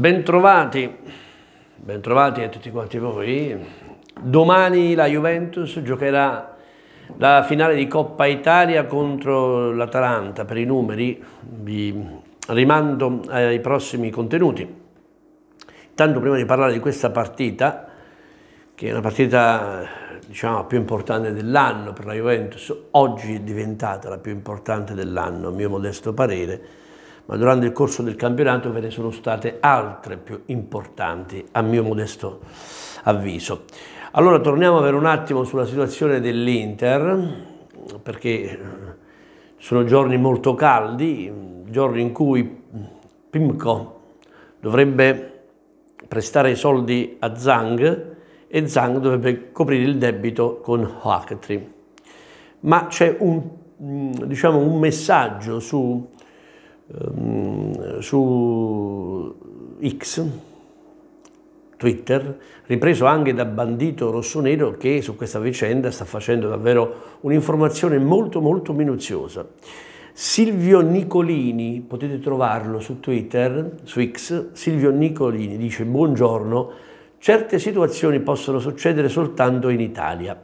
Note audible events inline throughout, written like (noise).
Bentrovati, bentrovati a tutti quanti voi. Domani la Juventus giocherà la finale di Coppa Italia contro l'Atalanta. Per i numeri vi rimando ai prossimi contenuti. Tanto prima di parlare di questa partita, che è una partita diciamo, più importante dell'anno per la Juventus, oggi è diventata la più importante dell'anno, a mio modesto parere, ma durante il corso del campionato ve ne sono state altre più importanti, a mio modesto avviso. Allora torniamo per un attimo sulla situazione dell'Inter, perché eh, sono giorni molto caldi, giorni in cui Pimco dovrebbe prestare i soldi a Zhang e Zhang dovrebbe coprire il debito con Hakatri. Ma c'è un, mm, diciamo, un messaggio su Ehm, su X, Twitter, ripreso anche da Bandito Rossonero che su questa vicenda sta facendo davvero un'informazione molto molto minuziosa. Silvio Nicolini, potete trovarlo su Twitter, su X, Silvio Nicolini dice buongiorno, certe situazioni possono succedere soltanto in Italia.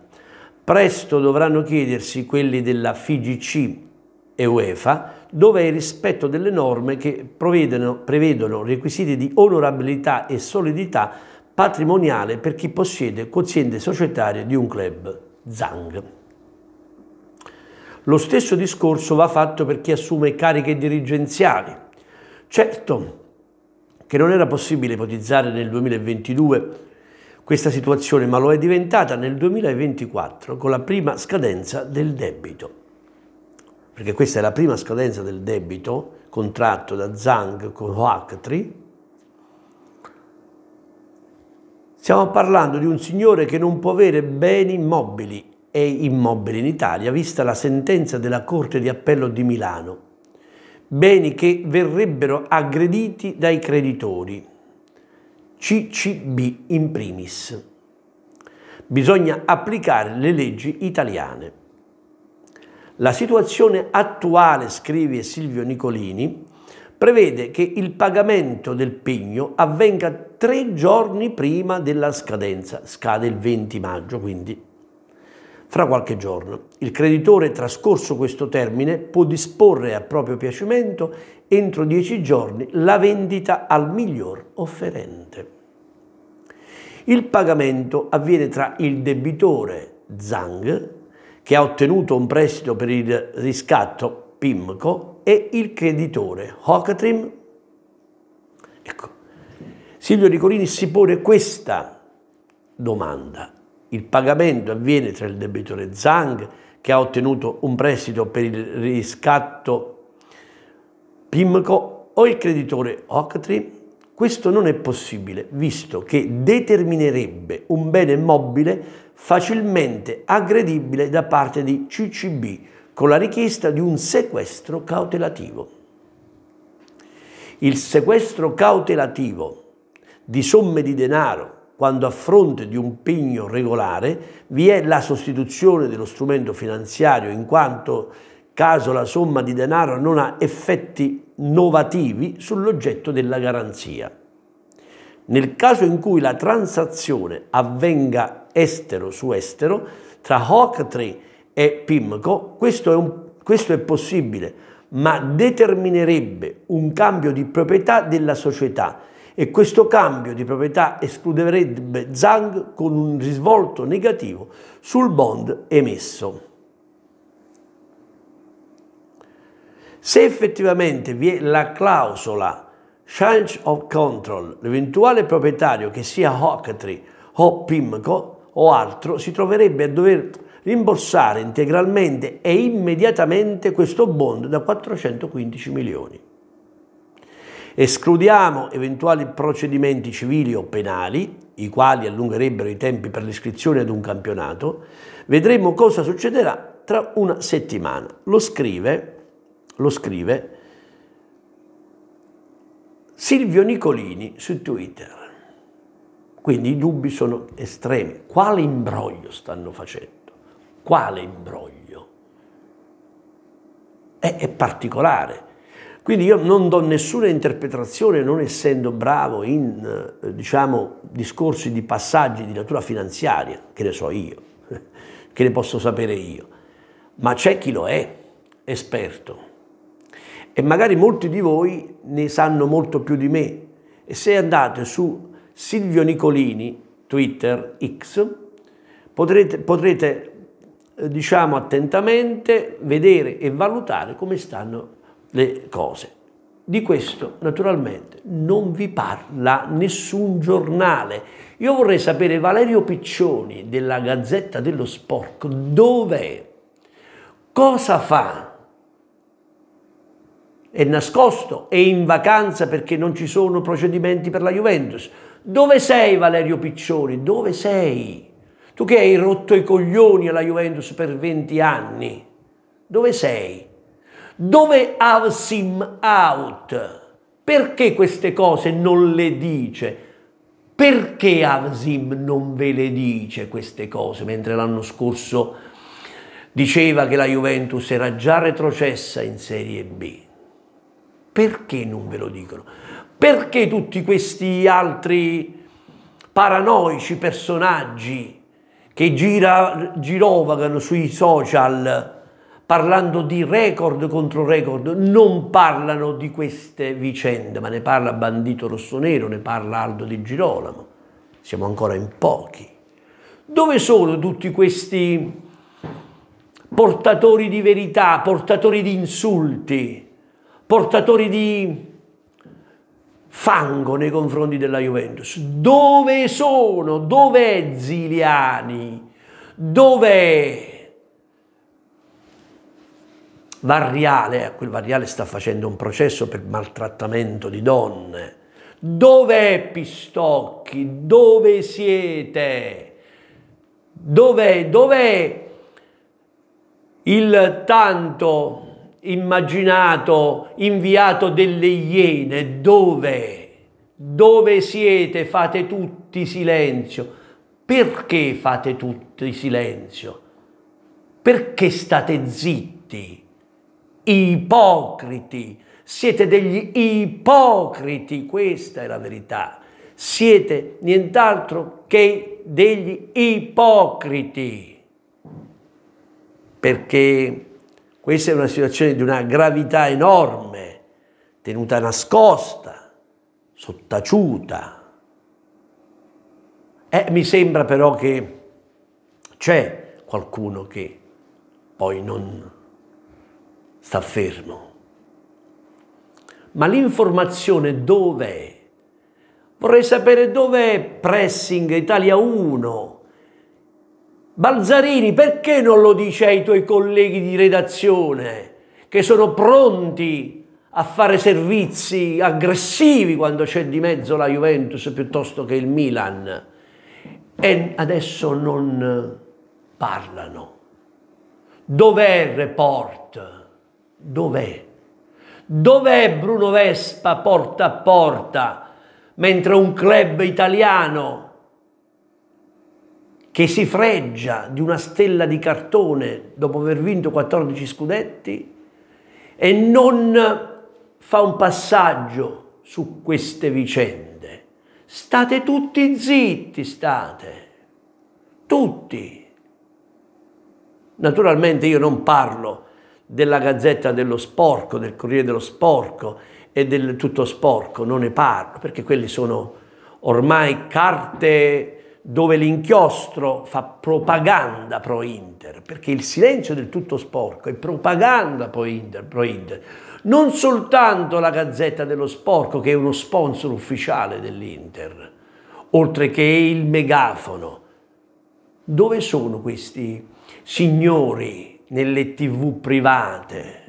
Presto dovranno chiedersi quelli della FIGC, e UEFA, dove è il rispetto delle norme che prevedono, prevedono requisiti di onorabilità e solidità patrimoniale per chi possiede quoziente societario di un club, Zang. Lo stesso discorso va fatto per chi assume cariche dirigenziali. Certo che non era possibile ipotizzare nel 2022 questa situazione, ma lo è diventata nel 2024 con la prima scadenza del debito perché questa è la prima scadenza del debito contratto da Zhang con Huactri, stiamo parlando di un signore che non può avere beni immobili e immobili in Italia, vista la sentenza della Corte di Appello di Milano, beni che verrebbero aggrediti dai creditori, CCB in primis. Bisogna applicare le leggi italiane. La situazione attuale, scrive Silvio Nicolini, prevede che il pagamento del pegno avvenga tre giorni prima della scadenza, scade il 20 maggio quindi. Fra qualche giorno il creditore trascorso questo termine può disporre a proprio piacimento entro dieci giorni la vendita al miglior offerente. Il pagamento avviene tra il debitore Zang che ha ottenuto un prestito per il riscatto PIMCO e il creditore Hocatrim. Ecco, Silvio Ricolini si pone questa domanda. Il pagamento avviene tra il debitore Zang che ha ottenuto un prestito per il riscatto PIMCO o il creditore Hocatrim? Questo non è possibile, visto che determinerebbe un bene mobile facilmente aggredibile da parte di CCB con la richiesta di un sequestro cautelativo. Il sequestro cautelativo di somme di denaro quando a fronte di un pegno regolare vi è la sostituzione dello strumento finanziario in quanto caso la somma di denaro non ha effetti novativi sull'oggetto della garanzia. Nel caso in cui la transazione avvenga estero su estero, tra Hoc e Pimco, questo è, un, questo è possibile, ma determinerebbe un cambio di proprietà della società e questo cambio di proprietà escluderebbe Zhang con un risvolto negativo sul bond emesso. Se effettivamente vi è la clausola change of control, l'eventuale proprietario che sia hoc o PIMCO o altro si troverebbe a dover rimborsare integralmente e immediatamente questo bond da 415 milioni. Escludiamo eventuali procedimenti civili o penali, i quali allungherebbero i tempi per l'iscrizione ad un campionato. Vedremo cosa succederà tra una settimana. Lo scrive, lo scrive Silvio Nicolini su Twitter. Quindi i dubbi sono estremi. Quale imbroglio stanno facendo? Quale imbroglio? È, è particolare. Quindi io non do nessuna interpretazione, non essendo bravo in eh, diciamo, discorsi di passaggi di natura finanziaria, che ne so io, (laughs) che ne posso sapere io, ma c'è chi lo è, esperto. E magari molti di voi ne sanno molto più di me. E se andate su Silvio Nicolini, Twitter X, potrete, potrete eh, diciamo attentamente vedere e valutare come stanno le cose. Di questo naturalmente non vi parla nessun giornale. Io vorrei sapere Valerio Piccioni della Gazzetta dello Sport dov'è? Cosa fa? È nascosto? È in vacanza perché non ci sono procedimenti per la Juventus? Dove sei Valerio Piccioni? Dove sei? Tu che hai rotto i coglioni alla Juventus per 20 anni, dove sei? Dove Avsim out? Perché queste cose non le dice? Perché Avsim non ve le dice queste cose? Mentre l'anno scorso diceva che la Juventus era già retrocessa in Serie B. Perché non ve lo dicono? Perché tutti questi altri paranoici personaggi che gira, girovagano sui social parlando di record contro record non parlano di queste vicende, ma ne parla Bandito Rossonero, ne parla Aldo Di Girolamo. Siamo ancora in pochi. Dove sono tutti questi portatori di verità, portatori di insulti, portatori di fango nei confronti della Juventus. Dove sono? Dov'è Ziliani? Dov'è? Varriale, quel ecco, Varriale sta facendo un processo per maltrattamento di donne. Dov'è Pistocchi? Dove siete? Dov'è? Dov'è il tanto immaginato, inviato delle iene, dove? Dove siete? Fate tutti silenzio. Perché fate tutti silenzio? Perché state zitti? Ipocriti. Siete degli ipocriti, questa è la verità. Siete nient'altro che degli ipocriti. Perché questa è una situazione di una gravità enorme, tenuta nascosta, sottaciuta. E eh, mi sembra però che c'è qualcuno che poi non sta fermo. Ma l'informazione dov'è? Vorrei sapere dov'è Pressing Italia 1, Balzarini perché non lo dici ai tuoi colleghi di redazione che sono pronti a fare servizi aggressivi quando c'è di mezzo la Juventus piuttosto che il Milan e adesso non parlano. Dov'è il report? Dov'è? Dov'è Bruno Vespa porta a porta mentre un club italiano che si freggia di una stella di cartone dopo aver vinto 14 scudetti e non fa un passaggio su queste vicende. State tutti zitti, state, tutti. Naturalmente io non parlo della Gazzetta dello Sporco, del Corriere dello Sporco e del Tutto Sporco, non ne parlo, perché quelli sono ormai carte dove l'inchiostro fa propaganda pro Inter, perché il silenzio del tutto sporco è propaganda pro Inter, pro Inter. Non soltanto la Gazzetta dello Sporco, che è uno sponsor ufficiale dell'Inter, oltre che il megafono. Dove sono questi signori nelle tv private,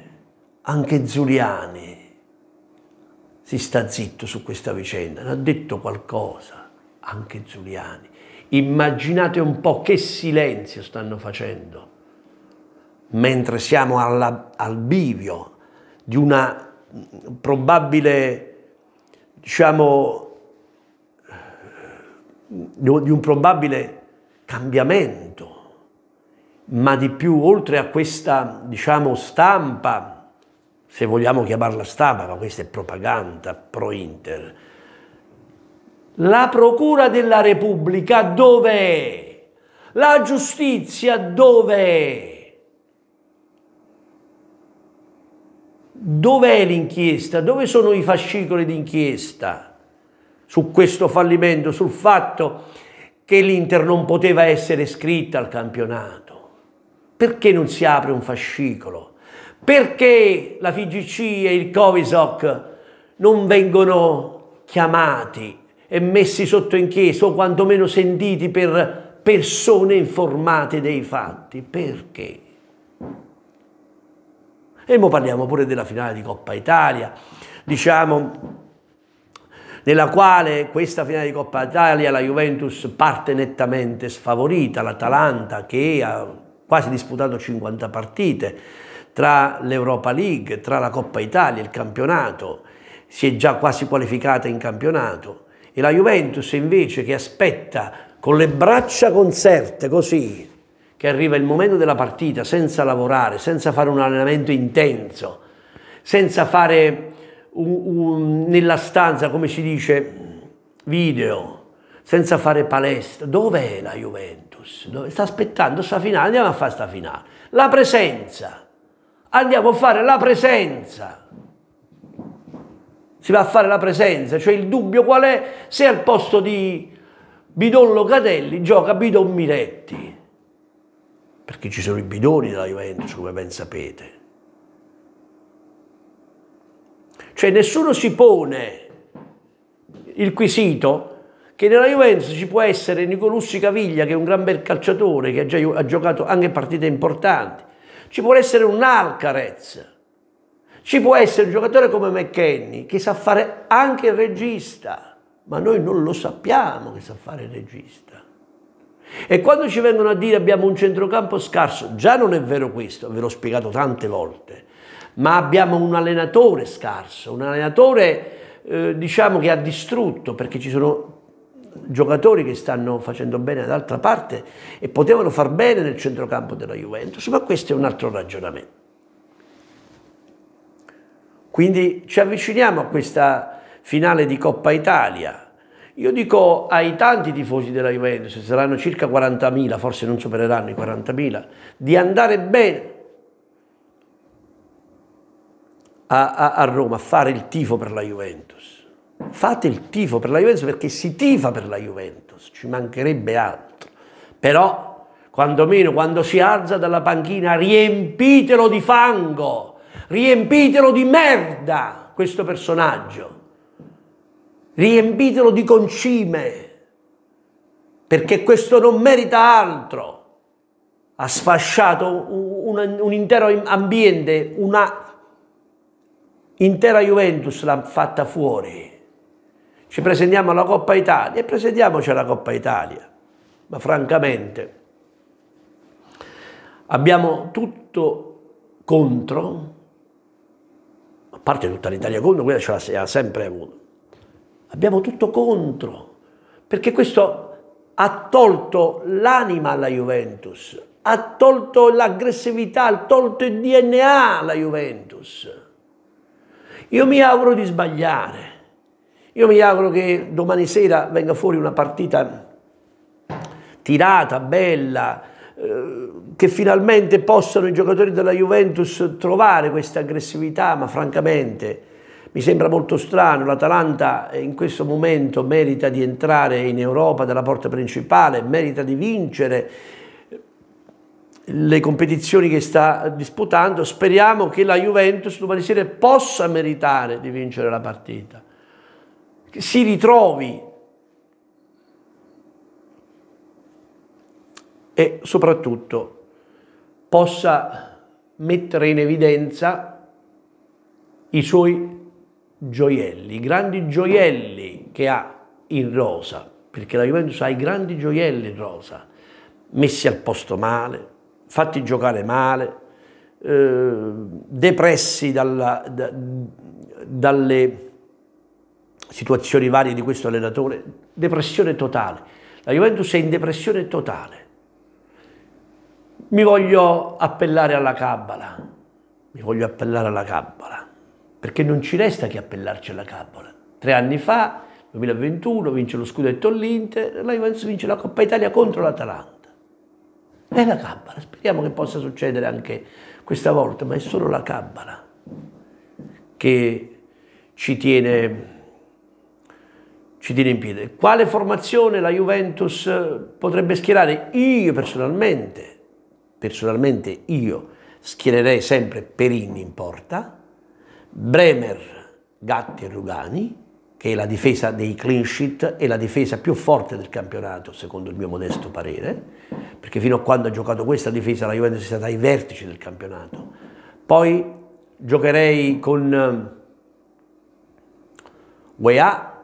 anche Zuliani? Si sta zitto su questa vicenda, ha detto qualcosa anche Zuliani. Immaginate un po' che silenzio stanno facendo mentre siamo alla, al bivio di una probabile, diciamo, di un probabile cambiamento, ma di più oltre a questa, diciamo, stampa, se vogliamo chiamarla stampa, ma questa è propaganda pro-Inter, la Procura della Repubblica dov'è? La giustizia dov'è? Dov'è l'inchiesta? Dove sono i fascicoli d'inchiesta su questo fallimento, sul fatto che l'Inter non poteva essere iscritta al campionato? Perché non si apre un fascicolo? Perché la FIGC e il Covisoc non vengono chiamati e messi sotto inchiesta o quantomeno sentiti per persone informate dei fatti. Perché? E ora parliamo pure della finale di Coppa Italia, diciamo nella quale questa finale di Coppa Italia la Juventus parte nettamente sfavorita, l'Atalanta che ha quasi disputato 50 partite tra l'Europa League, tra la Coppa Italia, il campionato, si è già quasi qualificata in campionato e la Juventus invece che aspetta con le braccia conserte così, che arriva il momento della partita senza lavorare, senza fare un allenamento intenso, senza fare un, un, nella stanza, come si dice, video, senza fare palestra. Dov'è la Juventus? Dove? Sta aspettando sta finale, andiamo a fare sta finale. La presenza, andiamo a fare la presenza si va a fare la presenza, cioè il dubbio qual è? Se al posto di Bidon Locatelli gioca Bidon Miretti, perché ci sono i bidoni della Juventus come ben sapete. Cioè nessuno si pone il quesito che nella Juventus ci può essere Nicolussi Caviglia che è un gran bel calciatore che ha già ha giocato anche partite importanti, ci può essere un Alcarez, ci può essere un giocatore come McKenny che sa fare anche il regista, ma noi non lo sappiamo che sa fare il regista. E quando ci vengono a dire abbiamo un centrocampo scarso, già non è vero questo, ve l'ho spiegato tante volte, ma abbiamo un allenatore scarso, un allenatore eh, diciamo che ha distrutto perché ci sono giocatori che stanno facendo bene dall'altra parte e potevano far bene nel centrocampo della Juventus, ma questo è un altro ragionamento. Quindi ci avviciniamo a questa finale di Coppa Italia. Io dico ai tanti tifosi della Juventus, saranno circa 40.000, forse non supereranno i 40.000, di andare bene a, a, a, Roma a fare il tifo per la Juventus. Fate il tifo per la Juventus perché si tifa per la Juventus, ci mancherebbe altro. Però, quantomeno, quando si alza dalla panchina, riempitelo di fango riempitelo di merda questo personaggio, riempitelo di concime, perché questo non merita altro. Ha sfasciato un, un, un intero ambiente, una intera Juventus l'ha fatta fuori. Ci presentiamo alla Coppa Italia e presentiamoci alla Coppa Italia, ma francamente abbiamo tutto contro parte tutta l'Italia contro, quella ce l'ha sempre avuto. Abbiamo tutto contro, perché questo ha tolto l'anima alla Juventus, ha tolto l'aggressività, ha tolto il DNA alla Juventus. Io mi auguro di sbagliare, io mi auguro che domani sera venga fuori una partita tirata, bella, eh, che finalmente possano i giocatori della Juventus trovare questa aggressività, ma francamente mi sembra molto strano, l'Atalanta in questo momento merita di entrare in Europa dalla porta principale, merita di vincere le competizioni che sta disputando, speriamo che la Juventus domani sera possa meritare di vincere la partita, si ritrovi e soprattutto possa mettere in evidenza i suoi gioielli, i grandi gioielli che ha in rosa, perché la Juventus ha i grandi gioielli in rosa, messi al posto male, fatti giocare male, eh, depressi dalla, da, dalle situazioni varie di questo allenatore, depressione totale. La Juventus è in depressione totale mi voglio appellare alla Cabbala, mi voglio appellare alla Cabbala, perché non ci resta che appellarci alla Cabbala. Tre anni fa, 2021, vince lo scudetto all'Inter, la Juventus vince la Coppa Italia contro l'Atalanta. È la Cabbala, speriamo che possa succedere anche questa volta, ma è solo la Cabbala che ci tiene, ci tiene in piedi. Quale formazione la Juventus potrebbe schierare? Io personalmente Personalmente io schiererei sempre Perini in porta, Bremer, Gatti e Rugani, che è la difesa dei clean sheet e la difesa più forte del campionato, secondo il mio modesto parere, perché fino a quando ha giocato questa difesa la Juventus è stata ai vertici del campionato. Poi giocherei con UEA, eh,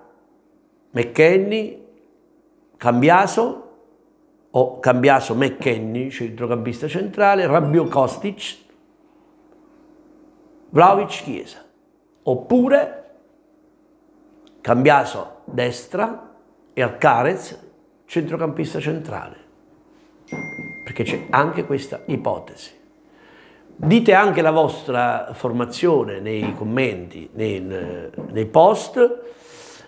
McKenny, Cambiaso ho cambiato McKenny, centrocampista centrale, Rabiot Kostic, Vlaovic Chiesa. Oppure cambiato destra e Alcarez, centrocampista centrale. Perché c'è anche questa ipotesi. Dite anche la vostra formazione nei commenti, nei, nei post.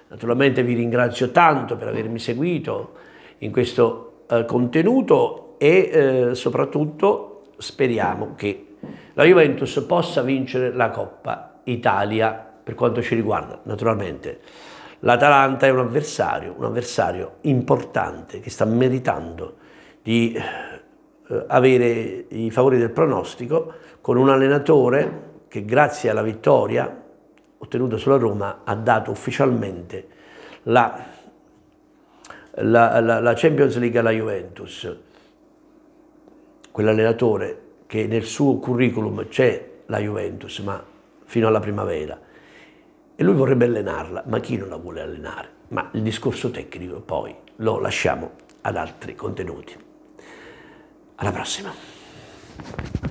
Naturalmente vi ringrazio tanto per avermi seguito in questo eh, contenuto e eh, soprattutto speriamo che la Juventus possa vincere la Coppa Italia per quanto ci riguarda naturalmente. L'Atalanta è un avversario, un avversario importante che sta meritando di eh, avere i favori del pronostico con un allenatore che grazie alla vittoria ottenuta sulla Roma ha dato ufficialmente la la, la, la Champions League alla Juventus, quell'allenatore che nel suo curriculum c'è la Juventus, ma fino alla primavera, e lui vorrebbe allenarla, ma chi non la vuole allenare? Ma il discorso tecnico poi lo lasciamo ad altri contenuti. Alla prossima!